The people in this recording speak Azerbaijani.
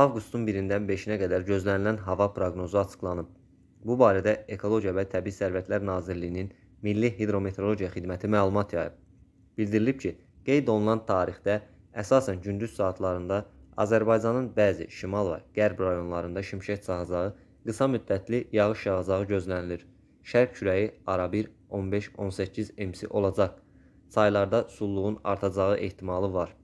Avqustun 1-dən 5-nə qədər gözlənilən hava proqnozu açıqlanıb. Bu barədə Ekologiya və Təbii Sərvətlər Nazirliyinin Milli Hidrometeorologiya Xidməti məlumat yayıb. Bildirilib ki, qeyd olunan tarixdə əsasən gündüz saatlarında Azərbaycanın bəzi şimal və qərb rayonlarında şimşək çaxacağı, qısa müddətli yağış yağacağı gözlənilir. Şərq küləyi arabir 15-18 MC olacaq. Çaylarda sulluğun artacağı ehtimalı var.